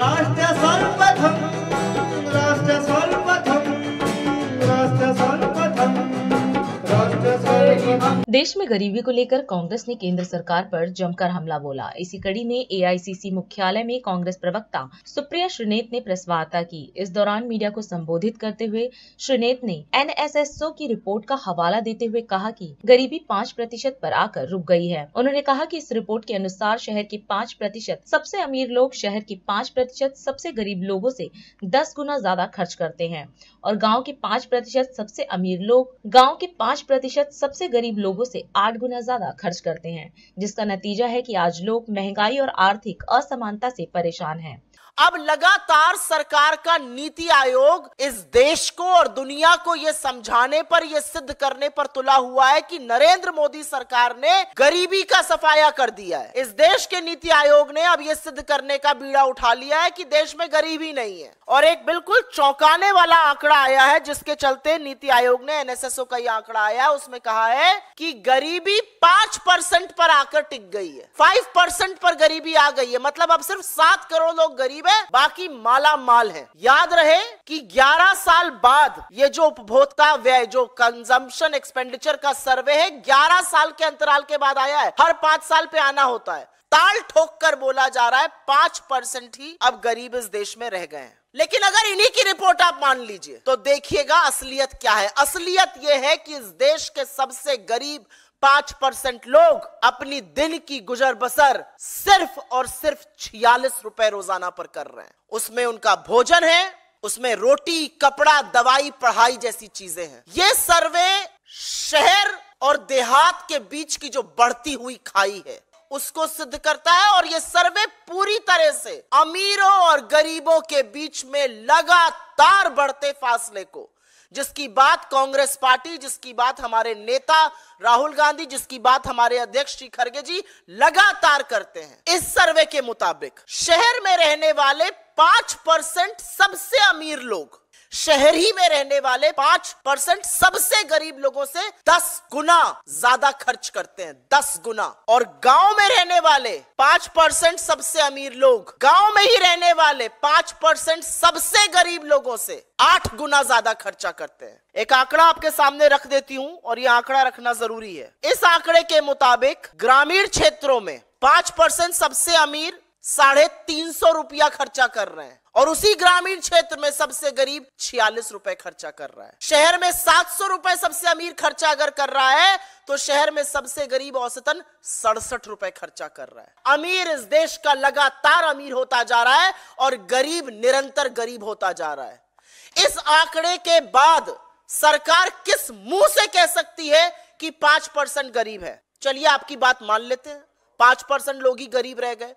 राष्ट्र सर्वप्रथम देश में गरीबी को लेकर कांग्रेस ने केंद्र सरकार पर जमकर हमला बोला इसी कड़ी में एआईसीसी मुख्यालय में कांग्रेस प्रवक्ता सुप्रिया श्रीनेत ने प्रेस वार्ता की इस दौरान मीडिया को संबोधित करते हुए श्रीनेत ने एन की रिपोर्ट का हवाला देते हुए कहा कि गरीबी पाँच प्रतिशत आरोप आकर रुक गई है उन्होंने कहा की इस रिपोर्ट के अनुसार शहर के पाँच प्रतिशत सबसे अमीर लोग शहर के पाँच प्रतिशत सबसे गरीब लोगों ऐसी दस गुना ज्यादा खर्च करते हैं और गाँव के पाँच प्रतिशत सबसे अमीर लोग गाँव के पाँच प्रतिशत सबसे गरीब लोगों लोगों से आठ गुना ज्यादा खर्च करते हैं जिसका नतीजा है कि आज लोग महंगाई और आर्थिक असमानता से परेशान हैं अब लगातार सरकार का नीति आयोग इस देश को और दुनिया को यह समझाने पर यह सिद्ध करने पर तुला हुआ है कि नरेंद्र मोदी सरकार ने गरीबी का सफाया कर दिया है इस देश के नीति आयोग ने अब यह सिद्ध करने का बीड़ा उठा लिया है कि देश में गरीबी नहीं है और एक बिल्कुल चौंकाने वाला आंकड़ा आया है जिसके चलते नीति आयोग ने एनएसएसओ का यह आंकड़ा आया है उसमें कहा है कि गरीबी पांच परसेंट पर आकर टिक गई है फाइव परसेंट पर गरीबी आ गई है मतलब अब सिर्फ सात करोड़ लोग गरीब है रुपए बाकी माला माल है याद रहे कि 11 साल बाद ये जो उपभोक्ता व्यय जो कंजम्पशन एक्सपेंडिचर का सर्वे है 11 साल के अंतराल के बाद आया है हर पांच साल पे आना होता है ताल ठोक कर बोला जा रहा है पांच परसेंट ही अब गरीब इस देश में रह गए हैं लेकिन अगर इन्हीं की रिपोर्ट आप मान लीजिए तो देखिएगा असलियत क्या है असलियत यह है कि इस देश के सबसे गरीब पांच परसेंट लोग अपनी दिन की गुजर बसर सिर्फ और सिर्फ छियालीस रुपए रोजाना पर कर रहे हैं उसमें उनका भोजन है उसमें रोटी कपड़ा दवाई पढ़ाई जैसी चीजें हैं ये सर्वे शहर और देहात के बीच की जो बढ़ती हुई खाई है उसको सिद्ध करता है और ये सर्वे पूरी तरह से अमीरों और गरीबों के बीच में लगातार बढ़ते फासले को जिसकी बात कांग्रेस पार्टी जिसकी बात हमारे नेता राहुल गांधी जिसकी बात हमारे अध्यक्ष श्री खड़गे जी लगातार करते हैं इस सर्वे के मुताबिक शहर में रहने वाले पांच परसेंट सबसे अमीर लोग शहर ही में रहने वाले पांच परसेंट सबसे गरीब लोगों से दस गुना ज्यादा खर्च करते हैं दस गुना और गांव में रहने वाले पांच परसेंट सबसे अमीर लोग गांव में ही रहने वाले पांच परसेंट सबसे गरीब लोगों से आठ गुना ज्यादा खर्चा करते हैं एक आंकड़ा आपके सामने रख देती हूं और ये आंकड़ा रखना जरूरी है इस आंकड़े के मुताबिक ग्रामीण क्षेत्रों में पांच परसेंट सबसे अमीर साढ़े तीन सौ रुपया खर्चा कर रहे हैं और उसी ग्रामीण क्षेत्र में सबसे गरीब छियालीस रुपए खर्चा कर रहा है शहर में सात सौ रुपए सबसे अमीर खर्चा अगर कर रहा है तो शहर में सबसे गरीब औसतन सड़सठ रुपए खर्चा कर रहा है अमीर इस देश का लगातार अमीर होता जा रहा है और गरीब निरंतर गरीब होता जा रहा है इस आंकड़े के बाद सरकार किस मुंह से कह सकती है कि पांच परसेंट गरीब है चलिए आपकी बात मान लेते हैं पांच परसेंट लोग ही गरीब रह गए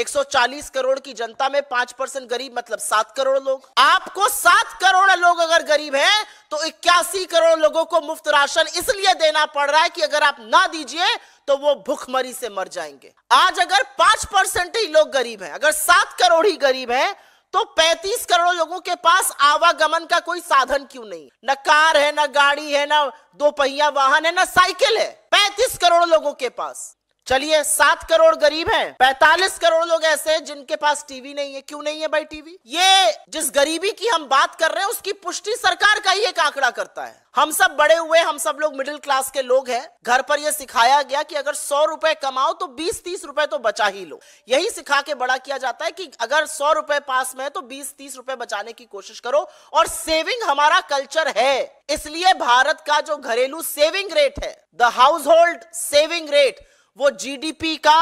140 करोड़ की जनता में पांच परसेंट गरीब मतलब सात करोड़ लोग आपको सात करोड़ लोग अगर गरीब हैं तो इक्यासी करोड़ लोगों को मुफ्त राशन इसलिए देना पड़ रहा है कि अगर आप ना दीजिए तो वो भूखमरी से मर जाएंगे आज अगर पांच परसेंट ही लोग गरीब हैं अगर सात करोड़ ही गरीब हैं तो 35 करोड़ लोगों के पास आवागमन का कोई साधन क्यों नहीं न कार है न गाड़ी है न दो पहिया वाहन है न साइकिल है 35 करोड़ लोगों के पास चलिए सात करोड़ गरीब हैं पैतालीस करोड़ लोग ऐसे हैं जिनके पास टीवी नहीं है क्यों नहीं है भाई टीवी ये जिस गरीबी की हम बात कर रहे हैं उसकी पुष्टि सरकार का ही एक आंकड़ा करता है हम सब बड़े हुए हम सब लोग मिडिल क्लास के लोग हैं घर पर यह सिखाया गया कि अगर सौ रुपए कमाओ तो बीस तीस रुपए तो बचा ही लो यही सिखा के बड़ा किया जाता है कि अगर सौ रुपए पास में है तो बीस तीस रुपए बचाने की कोशिश करो और सेविंग हमारा कल्चर है इसलिए भारत का जो घरेलू सेविंग रेट है the household saving rate वो जीडीपी का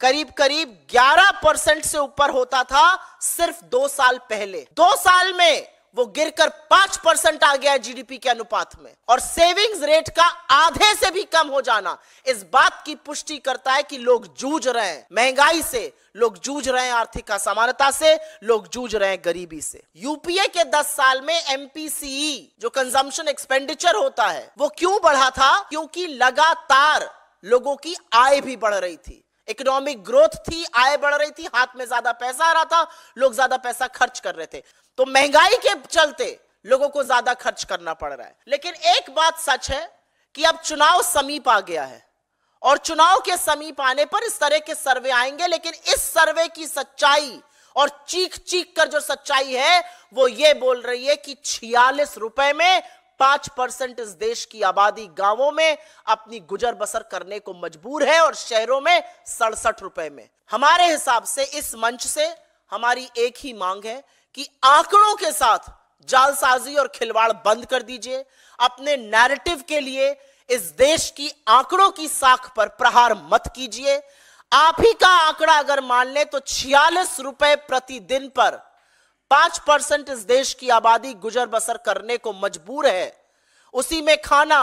करीब करीब 11 परसेंट से ऊपर होता था सिर्फ दो साल पहले दो साल में वो गिरकर पांच परसेंट आ गया जीडीपी के अनुपात में और सेविंग्स रेट का आधे से भी कम हो जाना इस बात की पुष्टि करता है कि लोग जूझ रहे हैं महंगाई से लोग जूझ रहे हैं आर्थिक असमानता से लोग जूझ रहे हैं गरीबी से यूपीए के 10 साल में एमपीसीई e, जो कंजम्पशन एक्सपेंडिचर होता है वो क्यों बढ़ा था क्योंकि लगातार लोगों की आय भी बढ़ रही थी इकोनॉमिक ग्रोथ थी आय बढ़ रही थी हाथ में ज्यादा पैसा आ रहा था लोग ज्यादा पैसा खर्च कर रहे थे तो महंगाई के चलते लोगों को ज्यादा खर्च करना पड़ रहा है लेकिन एक बात सच है कि अब चुनाव समीप आ गया है और चुनाव के समीप आने पर इस तरह के सर्वे आएंगे लेकिन इस सर्वे की सच्चाई और चीख चीख कर जो सच्चाई है वो ये बोल रही है कि छियालीस रुपए में पांच परसेंट इस देश की आबादी गांवों में अपनी गुजर बसर करने को मजबूर है और शहरों में सड़सठ रुपए में हमारे हिसाब से इस मंच से हमारी एक ही मांग है कि आंकड़ों के साथ जालसाजी और खिलवाड़ बंद कर दीजिए अपने नैरेटिव के लिए इस देश की आंकड़ों की साख पर प्रहार मत कीजिए आप ही का आंकड़ा अगर मान ले तो छियालीस रुपए प्रतिदिन पर पांच परसेंट इस देश की आबादी गुजर बसर करने को मजबूर है उसी में खाना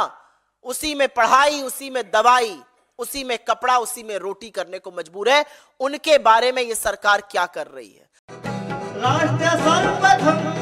उसी में पढ़ाई उसी में दवाई उसी में कपड़ा उसी में रोटी करने को मजबूर है उनके बारे में ये सरकार क्या कर रही है राष्ट्र सर्वप्रथम